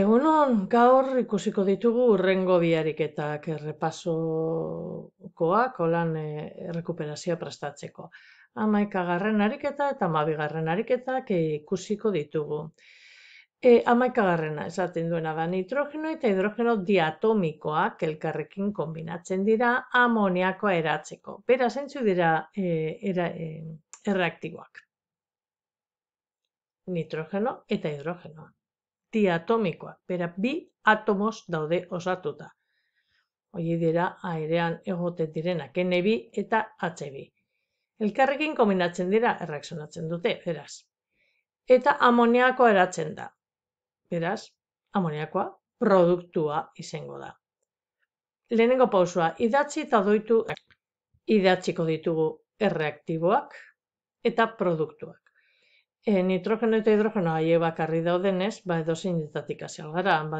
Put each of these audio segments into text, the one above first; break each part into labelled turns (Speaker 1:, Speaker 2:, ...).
Speaker 1: Egunon, gaur ikusiko ditugu urrengo biariketak errepasokoak olan e, rekuperazioa prestatzeko. Amaika garren ariketa eta mabigarren ariketak ikusiko ditugu. E, amaika garrena, esaten duena da nitrogeno eta hidrogeno diatomikoak elkarrekin kombinatzen dira amoniakoa eratzeko. Bera, zentzu dira e, era, e, erreaktiboak? Nitrogeno eta hidrogenoa diatomikoa, bera bi atomos daude osatuta. Hoi dira airean egote direnak, bi eta HB. bi. Elkarrekin kombinatzen dira erreakzionatzen dute, beraz. Eta amoniakoa eratzen da, beraz, amoniakoa produktua izango da. Lehenengo pausua, idatzi eta doitu, idatziko ditugu erreaktiboak eta produktuak. E, nitrogeno eta hidrogeno haie bakarri daudenez, ba edo zeinetatik hasi algara, ba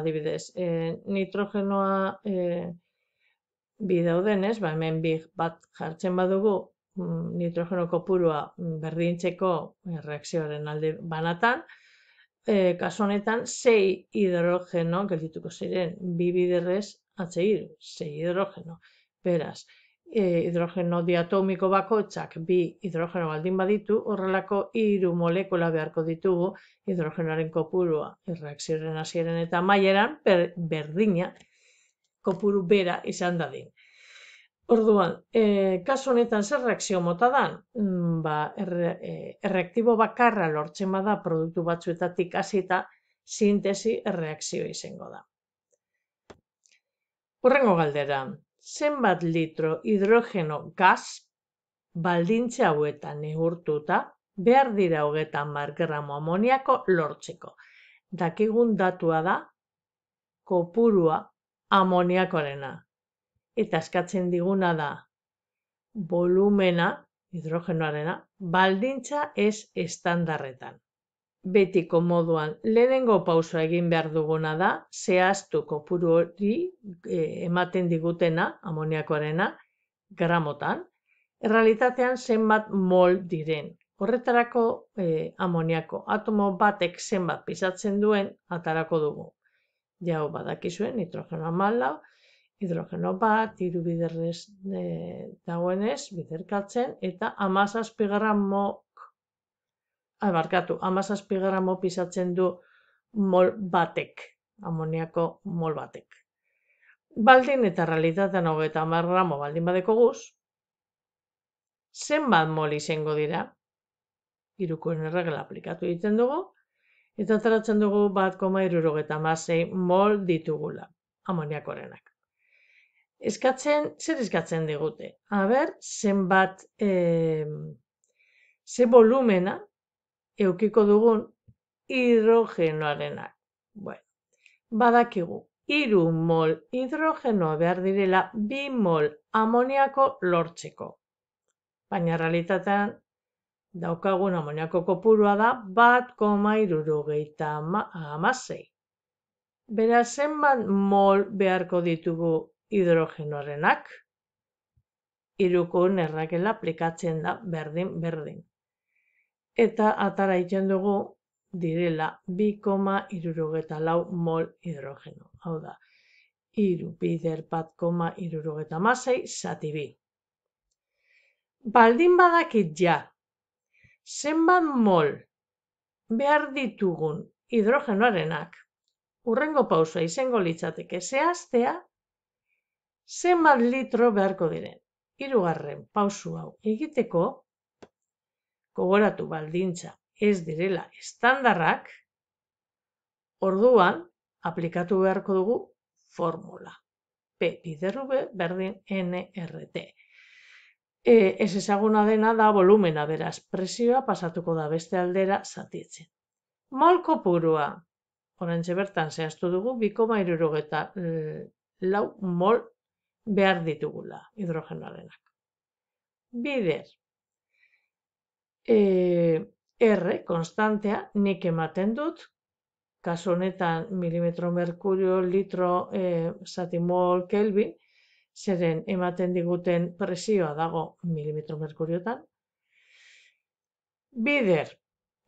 Speaker 1: nitrogenoa e, bi daudenez, ba hemen bi bat jartzen badugu, mm, nitrogeno kopurua berdintzeko eh, reakzioaren alde banatan, e, kaso honetan, sei hidrogeno geldituko ziren, bi biderrez atzeiru, zei hidrogeno. Beraz, e, hidrogeno diatomiko bakotxak bi hidrogeno baldin baditu, horrelako hiru molekula beharko ditugu hidrogenoaren kopurua erreakzioaren hasieran eta maileran berdina kopuru bera izan dadin. Orduan, e, kaso honetan zer reakzio mota da? Mm, ba, e, erreaktibo bakarra lortzen bada produktu batzuetatik hasita sintesi erreakzio izango da. Horrengo galdera, zenbat litro hidrogeno gaz baldintza hauetan neurtuta behar dira hogetan mar gramo amoniako lortzeko. Dakigun datua da, kopurua amoniakorena. Eta eskatzen diguna da, volumena, hidrogenoarena, baldintza ez estandarretan betiko moduan lehenengo pausoa egin behar duguna da, zehaztu kopuru hori eh, ematen digutena, amoniakoarena, gramotan, errealitatean zenbat mol diren. Horretarako eh, amoniako atomo batek zenbat pisatzen duen atarako dugu. Jau badakizuen, nitrogeno amalau, hidrogeno bat, irubiderrez e, eh, dagoenez, biderkatzen, eta amazazpigarra mo abarkatu, amazazpi gramo pisatzen du mol batek, amoniako mol batek. Baldin eta realitatean eta amar gramo baldin badeko guz, zenbat mol izango dira, irukoen erregela aplikatu egiten dugu, eta ataratzen dugu bat koma irurogeta amasei mol ditugula, amoniakorenak. Eskatzen, zer eskatzen digute? Aber, zenbat, bat ze volumena eukiko dugun hidrogenoarenak. Bueno, badakigu, iru mol hidrogeno behar direla bi mol amoniako lortzeko. Baina realitatean, daukagun amoniako kopurua da bat koma irurogeita amasei. Bera zenbat mol beharko ditugu hidrogenoarenak? Irukun errakela aplikatzen da berdin-berdin eta atara egiten dugu direla 2,7 lau mol hidrogeno. Hau da, iru bider bat koma irurogeta masei zati bi. Baldin badakit ja, zenbat mol behar ditugun hidrogenoarenak, urrengo pausa izango litzateke zehaztea, zenbat litro beharko diren. Hirugarren pausu hau egiteko, gogoratu baldintza ez direla estandarrak, orduan aplikatu beharko dugu formula. P V berdin NRT. E, ez ezaguna dena da volumena beraz presioa pasatuko da beste aldera zatitzen. Mol kopurua, orain bertan zehaztu dugu, erogeta eh, lau mol behar ditugula hidrogenoarenak. Bider, eh, R, konstantea, nik ematen dut, kasu honetan milimetro merkurio, litro, eh, satimol, kelvin, zeren ematen diguten presioa dago milimetro merkuriotan. Bider,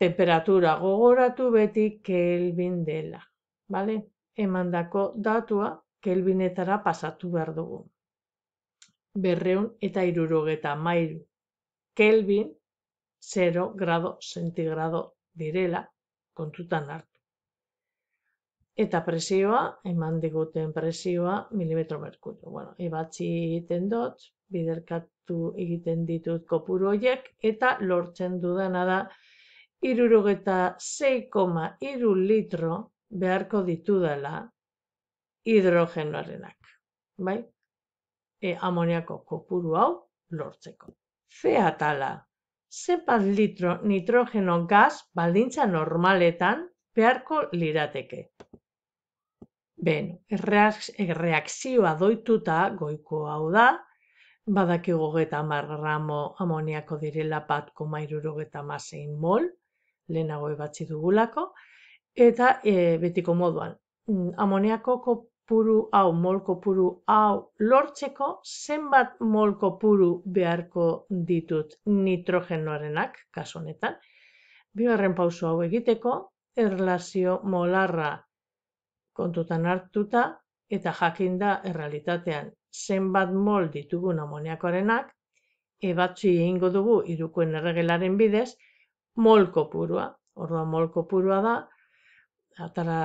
Speaker 1: temperatura gogoratu beti kelvin dela. Vale? Emandako datua kelbinetara pasatu behar dugu. Berreun eta irurogeta mairu. Kelvin 0 grado sentigrado direla kontutan hartu. Eta presioa, eman diguten presioa milimetro merkutu. Bueno, egiten dut, biderkatu egiten ditut kopuru horiek eta lortzen dudana da, irurugeta 6,2 litro beharko ditu dela hidrogenoarenak. Bai? E, amoniako kopuru hau lortzeko. Zea ze litro nitrogeno gaz baldintza normaletan beharko lirateke. Ben, erreakzioa doituta goiko hau da, badakigu gogeta marramo amoniako direla bat komairuro geta mazein mol, lehenago ebatzi dugulako, eta eh, betiko moduan, mm, amoniakoko kopuru hau, mol kopuru hau lortzeko zenbat mol kopuru beharko ditut nitrogenoarenak, kasu honetan. Bigarren pauso hau egiteko, erlazio molarra kontutan hartuta eta jakin da errealitatean zenbat mol ditugun amoniakoarenak, ebatzi egingo dugu irukuen erregelaren bidez, mol kopurua. Orduan mol kopurua da, atara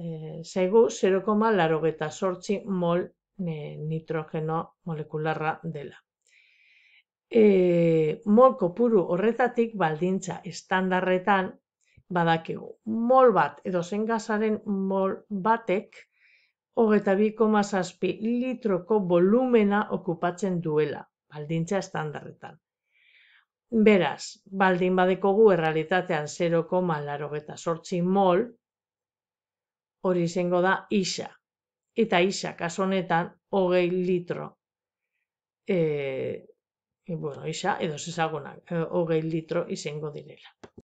Speaker 1: e, zaigu 0, laro mol e, nitrogeno molekularra dela. E, mol kopuru horretatik baldintza estandarretan badakigu. Mol bat edo zen gazaren mol batek hogeta bi litroko volumena okupatzen duela, baldintza estandarretan. Beraz, baldin badekogu errealitatean 0,8 mol, hori izango da isa. Eta isa, kaso honetan, hogei litro. E, bueno, isa, edo zezagunak, eh, hogei litro izango direla.